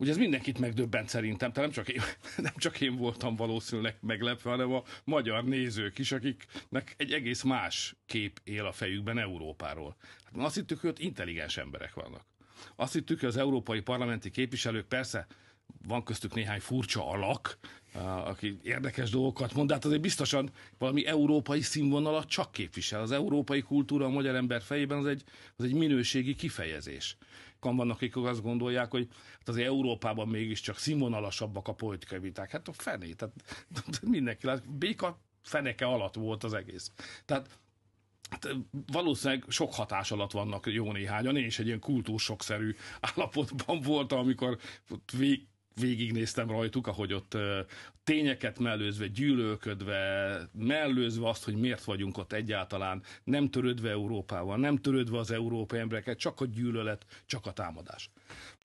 Ugye ez mindenkit megdöbbent szerintem, tehát nem csak én, nem csak én voltam valószínűleg meglepve, hanem a magyar nézők is, akiknek egy egész más kép él a fejükben Európáról. Hát azt hittük, hogy ott intelligens emberek vannak. Azt hittük, hogy az európai parlamenti képviselők persze van köztük néhány furcsa alak, aki érdekes dolgokat mond, de hát azért biztosan valami európai színvonalat csak képvisel. Az európai kultúra a magyar ember fejében az egy, az egy minőségi kifejezés. Kan vannak, akik azt gondolják, hogy hát az Európában mégiscsak színvonalasabbak a politikai viták. Hát a fené, tehát mindenki lát, béka feneke alatt volt az egész. Tehát Hát valószínűleg sok hatás alatt vannak jó néhányan. Én is egy ilyen kultúrsokszerű állapotban voltam, amikor vég, végignéztem rajtuk, ahogy ott tényeket mellőzve, gyűlölködve, mellőzve azt, hogy miért vagyunk ott egyáltalán, nem törődve Európával, nem törődve az európai embereket, csak a gyűlölet, csak a támadás.